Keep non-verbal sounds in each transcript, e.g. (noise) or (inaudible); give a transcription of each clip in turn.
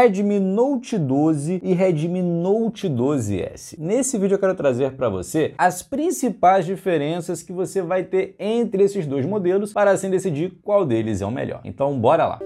Redmi Note 12 e Redmi Note 12S. Nesse vídeo eu quero trazer para você as principais diferenças que você vai ter entre esses dois modelos para assim decidir qual deles é o melhor. Então bora lá!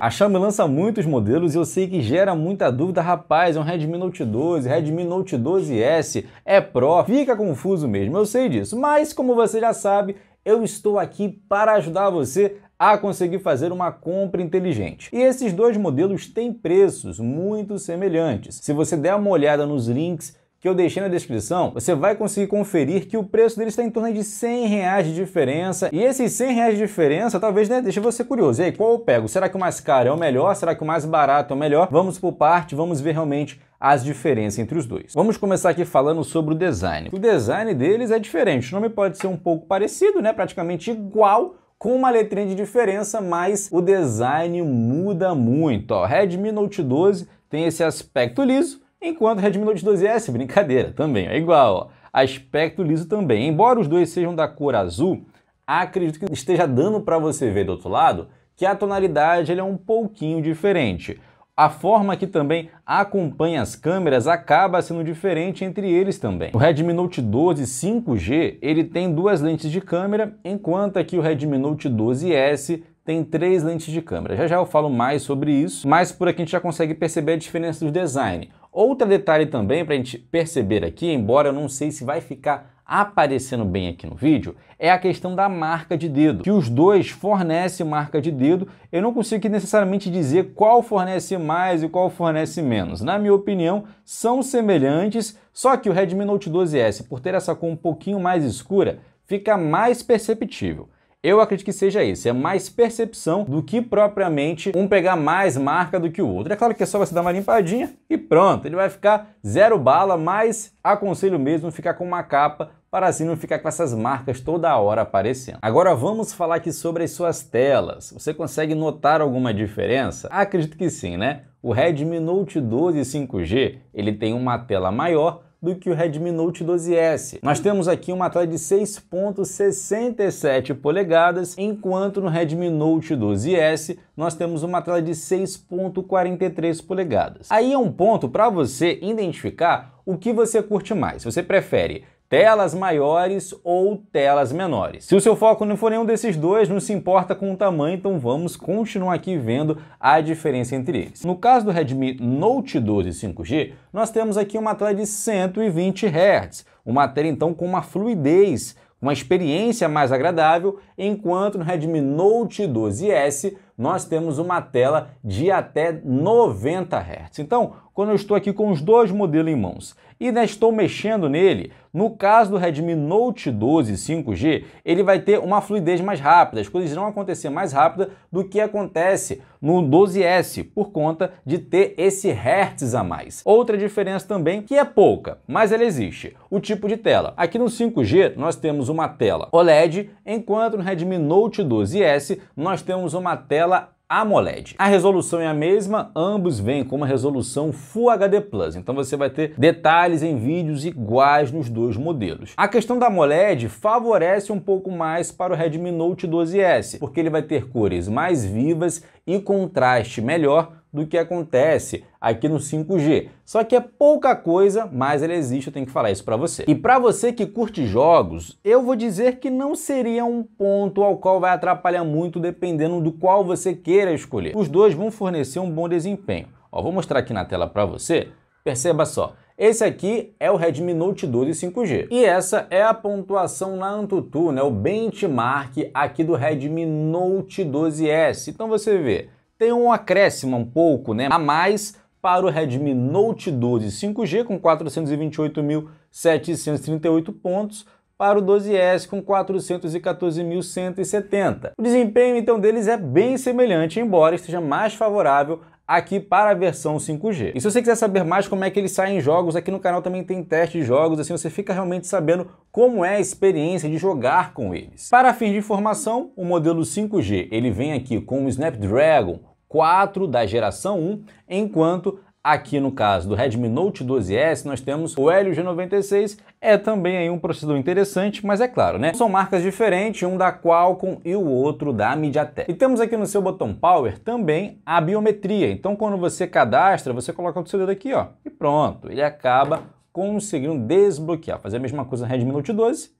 A Xiaomi lança muitos modelos e eu sei que gera muita dúvida. Rapaz, é um Redmi Note 12, Redmi Note 12S, é Pro, fica confuso mesmo, eu sei disso. Mas como você já sabe, eu estou aqui para ajudar você a conseguir fazer uma compra inteligente. E esses dois modelos têm preços muito semelhantes. Se você der uma olhada nos links que eu deixei na descrição, você vai conseguir conferir que o preço deles está em torno de 100 reais de diferença. E esses 100 reais de diferença, talvez, né, você curioso. E aí, qual eu pego? Será que o mais caro é o melhor? Será que o mais barato é o melhor? Vamos por parte, vamos ver realmente as diferenças entre os dois. Vamos começar aqui falando sobre o design. O design deles é diferente. O nome pode ser um pouco parecido, né, praticamente igual, com uma letrinha de diferença, mas o design muda muito. Ó, Redmi Note 12 tem esse aspecto liso, enquanto o Redmi Note 12S, é brincadeira, também é igual. Ó, aspecto liso também. Embora os dois sejam da cor azul, acredito que esteja dando para você ver do outro lado que a tonalidade ele é um pouquinho diferente. A forma que também acompanha as câmeras acaba sendo diferente entre eles também. O Redmi Note 12 5G ele tem duas lentes de câmera, enquanto aqui o Redmi Note 12S tem três lentes de câmera. Já já eu falo mais sobre isso, mas por aqui a gente já consegue perceber a diferença do design. Outro detalhe também para a gente perceber aqui, embora eu não sei se vai ficar aparecendo bem aqui no vídeo é a questão da marca de dedo, que os dois fornecem marca de dedo. Eu não consigo necessariamente dizer qual fornece mais e qual fornece menos. Na minha opinião, são semelhantes, só que o Redmi Note 12S, por ter essa cor um pouquinho mais escura, fica mais perceptível. Eu acredito que seja isso, é mais percepção do que propriamente um pegar mais marca do que o outro. É claro que é só você dar uma limpadinha e pronto, ele vai ficar zero bala, mas aconselho mesmo ficar com uma capa para assim não ficar com essas marcas toda hora aparecendo. Agora vamos falar aqui sobre as suas telas. Você consegue notar alguma diferença? acredito que sim, né? O Redmi Note 12 5G, ele tem uma tela maior, do que o Redmi Note 12S. Nós temos aqui uma tela de 6.67 polegadas, enquanto no Redmi Note 12S nós temos uma tela de 6.43 polegadas. Aí é um ponto para você identificar o que você curte mais. Você prefere telas maiores ou telas menores. Se o seu foco não for nenhum desses dois, não se importa com o tamanho, então vamos continuar aqui vendo a diferença entre eles. No caso do Redmi Note 12 5G, nós temos aqui uma tela de 120 Hz, uma tela então com uma fluidez, uma experiência mais agradável, enquanto no Redmi Note 12S nós temos uma tela de até 90 Hz. Então, quando eu estou aqui com os dois modelos em mãos e né, estou mexendo nele. No caso do Redmi Note 12 5G, ele vai ter uma fluidez mais rápida, as coisas irão acontecer mais rápida do que acontece no 12S, por conta de ter esse Hertz a mais. Outra diferença também, que é pouca, mas ela existe, o tipo de tela. Aqui no 5G nós temos uma tela OLED, enquanto no Redmi Note 12S nós temos uma tela AMOLED. A resolução é a mesma, ambos vêm com uma resolução Full HD+, Plus, então você vai ter detalhes em vídeos iguais nos dois modelos. A questão da AMOLED favorece um pouco mais para o Redmi Note 12S, porque ele vai ter cores mais vivas e contraste melhor do que acontece aqui no 5G. Só que é pouca coisa, mas ele existe, eu tenho que falar isso para você. E para você que curte jogos, eu vou dizer que não seria um ponto ao qual vai atrapalhar muito dependendo do qual você queira escolher. Os dois vão fornecer um bom desempenho. Ó, vou mostrar aqui na tela para você. Perceba só, esse aqui é o Redmi Note 12 5G. E essa é a pontuação na AnTuTu, né, o benchmark aqui do Redmi Note 12S. Então você vê, tem um acréscimo um pouco né, a mais para o Redmi Note 12 5G com 428.738 pontos, para o 12S com 414.170. O desempenho então deles é bem semelhante, embora esteja mais favorável aqui para a versão 5G. E se você quiser saber mais como é que eles saem jogos, aqui no canal também tem teste de jogos, assim você fica realmente sabendo como é a experiência de jogar com eles. Para fins de informação, o modelo 5G ele vem aqui com o Snapdragon 4 da geração 1, enquanto Aqui no caso do Redmi Note 12S, nós temos o Helio G96, é também um processador interessante, mas é claro, né? São marcas diferentes, um da Qualcomm e o outro da MediaTek. E temos aqui no seu botão Power também a biometria. Então quando você cadastra, você coloca o seu dedo aqui, ó, e pronto, ele acaba conseguindo desbloquear. Fazer a mesma coisa no Redmi Note 12.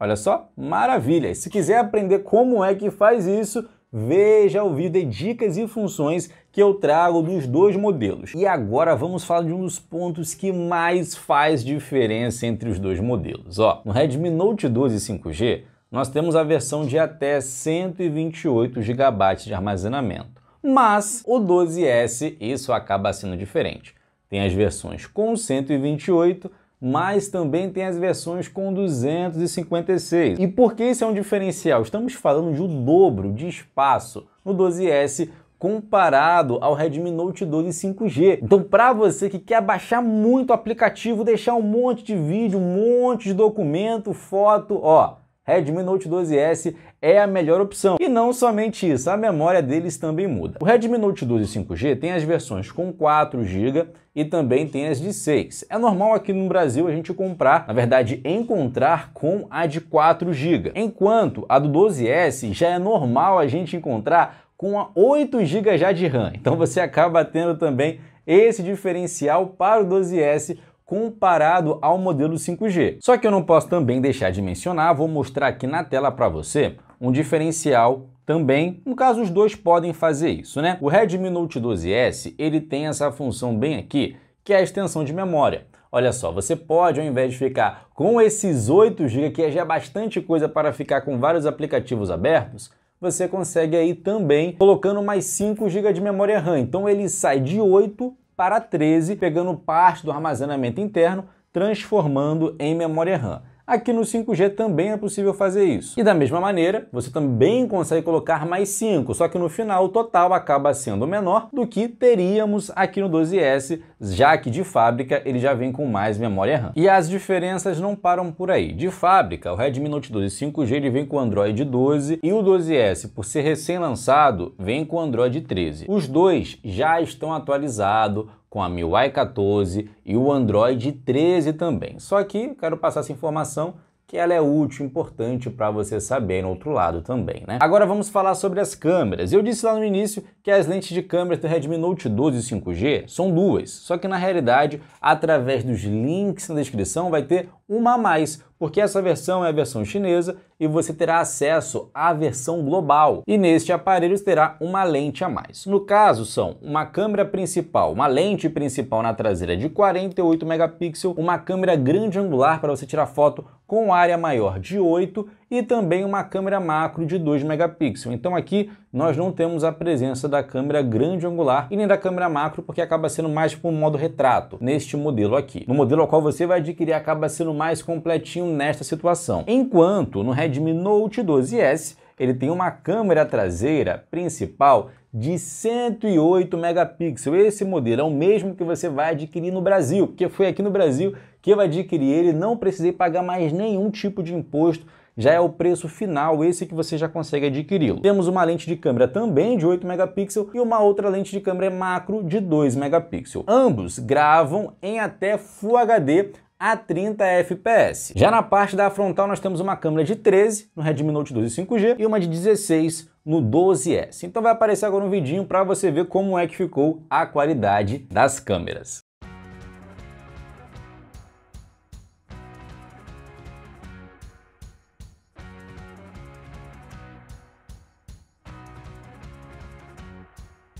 Olha só, maravilha! E se quiser aprender como é que faz isso, veja o vídeo de dicas e funções que eu trago dos dois modelos. E agora vamos falar de um dos pontos que mais faz diferença entre os dois modelos. Ó, no Redmi Note 12 5G, nós temos a versão de até 128 GB de armazenamento. Mas o 12S, isso acaba sendo diferente. Tem as versões com 128 mas também tem as versões com 256. E por que isso é um diferencial? Estamos falando de o um dobro de espaço. No 12S, comparado ao Redmi Note 12 5G. Então, para você que quer baixar muito o aplicativo, deixar um monte de vídeo, um monte de documento, foto, ó, Redmi Note 12S é a melhor opção. E não somente isso, a memória deles também muda. O Redmi Note 12 5G tem as versões com 4 GB e também tem as de 6. É normal aqui no Brasil a gente comprar, na verdade, encontrar com a de 4 GB, enquanto a do 12S já é normal a gente encontrar com 8 GB já de RAM. Então você acaba tendo também esse diferencial para o 12S comparado ao modelo 5G. Só que eu não posso também deixar de mencionar, vou mostrar aqui na tela para você um diferencial também, no caso os dois podem fazer isso, né? O Redmi Note 12S, ele tem essa função bem aqui, que é a extensão de memória. Olha só, você pode, ao invés de ficar com esses 8 GB, que já é bastante coisa para ficar com vários aplicativos abertos, você consegue aí também colocando mais 5 GB de memória RAM. Então ele sai de 8 para 13, pegando parte do armazenamento interno, transformando em memória RAM. Aqui no 5G também é possível fazer isso. E da mesma maneira, você também consegue colocar mais 5, só que no final o total acaba sendo menor do que teríamos aqui no 12S, já que de fábrica ele já vem com mais memória RAM. E as diferenças não param por aí. De fábrica, o Redmi Note 12 5G ele vem com Android 12 e o 12S, por ser recém-lançado, vem com Android 13. Os dois já estão atualizados, com a MIUI 14 e o Android 13 também. Só que quero passar essa informação que ela é útil, importante para você saber no outro lado também, né? Agora vamos falar sobre as câmeras. Eu disse lá no início que as lentes de câmera do Redmi Note 12 5G são duas, só que na realidade, através dos links na descrição, vai ter uma a mais, porque essa versão é a versão chinesa e você terá acesso à versão global. E neste aparelho terá uma lente a mais. No caso, são uma câmera principal, uma lente principal na traseira de 48 megapixels, uma câmera grande angular para você tirar foto com área maior de 8 e também uma câmera macro de 2 megapixels. Então aqui nós não temos a presença da câmera grande angular e nem da câmera macro, porque acaba sendo mais para o modo retrato, neste modelo aqui. No modelo ao qual você vai adquirir, acaba sendo mais completinho nesta situação. Enquanto no Redmi Note 12S, ele tem uma câmera traseira principal de 108 megapixels. Esse modelo é o mesmo que você vai adquirir no Brasil, porque foi aqui no Brasil que eu adquiri ele, não precisei pagar mais nenhum tipo de imposto já é o preço final, esse que você já consegue adquiri-lo. Temos uma lente de câmera também de 8 megapixels e uma outra lente de câmera macro de 2 megapixels. Ambos gravam em até Full HD a 30 fps. Já na parte da frontal nós temos uma câmera de 13 no Redmi Note 12 5G e uma de 16 no 12S. Então vai aparecer agora um vidinho para você ver como é que ficou a qualidade das câmeras.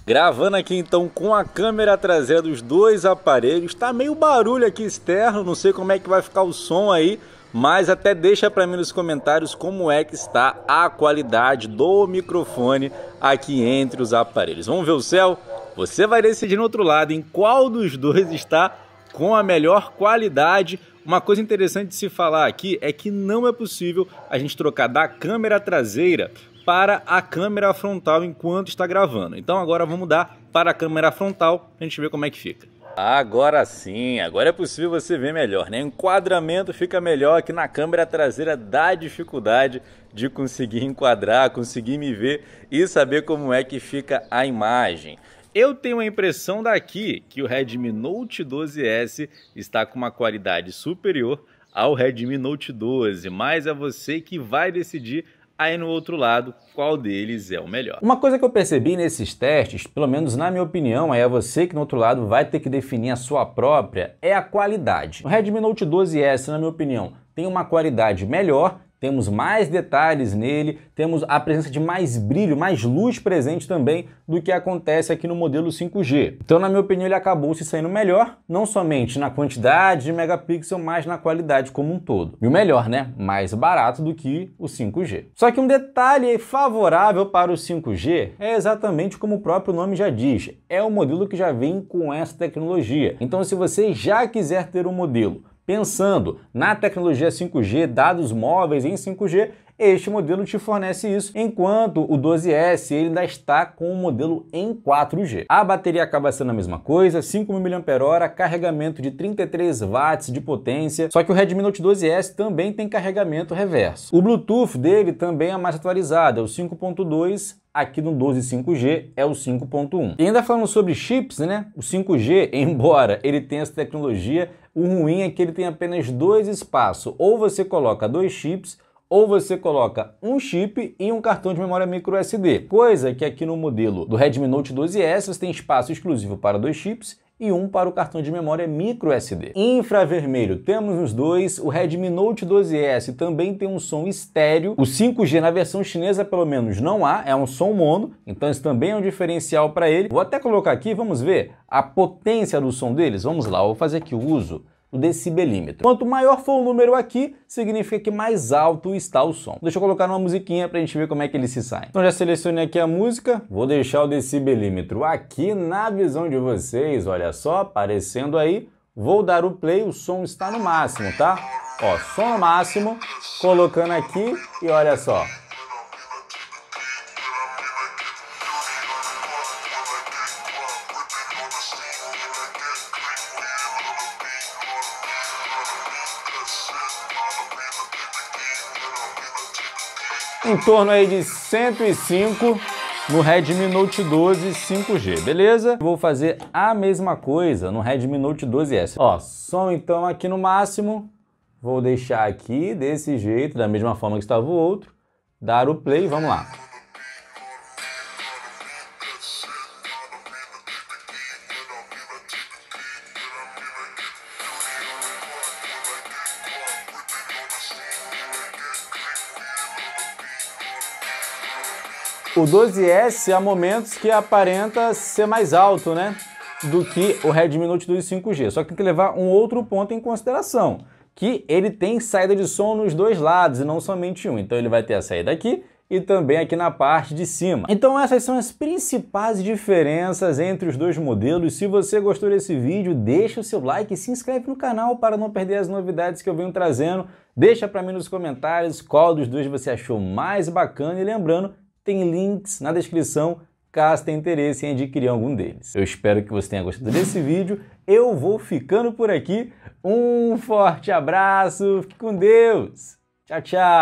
Gravando aqui então com a câmera traseira dos dois aparelhos. Tá meio barulho aqui externo, não sei como é que vai ficar o som aí, mas até deixa para mim nos comentários como é que está a qualidade do microfone aqui entre os aparelhos. Vamos ver o céu? Você vai decidir no outro lado em qual dos dois está com a melhor qualidade. Uma coisa interessante de se falar aqui é que não é possível a gente trocar da câmera traseira para a câmera frontal enquanto está gravando. Então agora vamos dar para a câmera frontal a gente ver como é que fica. Agora sim, agora é possível você ver melhor, né? enquadramento fica melhor aqui na câmera traseira, dá dificuldade de conseguir enquadrar, conseguir me ver e saber como é que fica a imagem. Eu tenho a impressão daqui que o Redmi Note 12S está com uma qualidade superior ao Redmi Note 12, mas é você que vai decidir aí no outro lado, qual deles é o melhor. Uma coisa que eu percebi nesses testes, pelo menos na minha opinião, aí é você que no outro lado vai ter que definir a sua própria, é a qualidade. O Redmi Note 12S, na minha opinião, tem uma qualidade melhor temos mais detalhes nele, temos a presença de mais brilho, mais luz presente também do que acontece aqui no modelo 5G. Então, na minha opinião, ele acabou se saindo melhor, não somente na quantidade de megapixel, mas na qualidade como um todo. E o melhor, né? Mais barato do que o 5G. Só que um detalhe favorável para o 5G é exatamente como o próprio nome já diz, é o modelo que já vem com essa tecnologia. Então, se você já quiser ter um modelo Pensando na tecnologia 5G, dados móveis em 5G, este modelo te fornece isso, enquanto o 12S ele ainda está com o modelo em 4G. A bateria acaba sendo a mesma coisa, 5.000 mAh, carregamento de 33 watts de potência, só que o Redmi Note 12S também tem carregamento reverso. O Bluetooth dele também é mais atualizado, é o 5.2 aqui no 12 5G é o 5.1. E ainda falando sobre chips, né? O 5G, (laughs) embora ele tenha essa tecnologia, o ruim é que ele tem apenas dois espaços. Ou você coloca dois chips ou você coloca um chip e um cartão de memória micro SD, coisa que aqui no modelo do Redmi Note 12S você tem espaço exclusivo para dois chips e um para o cartão de memória micro SD. Infravermelho, temos os dois, o Redmi Note 12S também tem um som estéreo, o 5G na versão chinesa pelo menos não há, é um som mono, então isso também é um diferencial para ele. Vou até colocar aqui, vamos ver a potência do som deles, vamos lá, vou fazer aqui o uso o decibelímetro. Quanto maior for o número aqui, significa que mais alto está o som. Deixa eu colocar uma musiquinha para a gente ver como é que ele se sai. Então já selecionei aqui a música, vou deixar o decibelímetro aqui na visão de vocês, olha só, aparecendo aí. Vou dar o play, o som está no máximo, tá? Ó, som no máximo, colocando aqui e olha só. em torno aí de 105 no Redmi Note 12 5G, beleza? Vou fazer a mesma coisa no Redmi Note 12S. Ó, som então aqui no máximo, vou deixar aqui desse jeito, da mesma forma que estava o outro, dar o play, vamos lá. O 12S há momentos que aparenta ser mais alto, né? Do que o Redmi Note 2 5G. Só que tem que levar um outro ponto em consideração, que ele tem saída de som nos dois lados e não somente um. Então ele vai ter a saída aqui e também aqui na parte de cima. Então essas são as principais diferenças entre os dois modelos. Se você gostou desse vídeo, deixa o seu like e se inscreve no canal para não perder as novidades que eu venho trazendo. Deixa para mim nos comentários qual dos dois você achou mais bacana e lembrando tem links na descrição caso tenha interesse em adquirir algum deles. Eu espero que você tenha gostado desse vídeo. Eu vou ficando por aqui. Um forte abraço, fique com Deus. Tchau, tchau.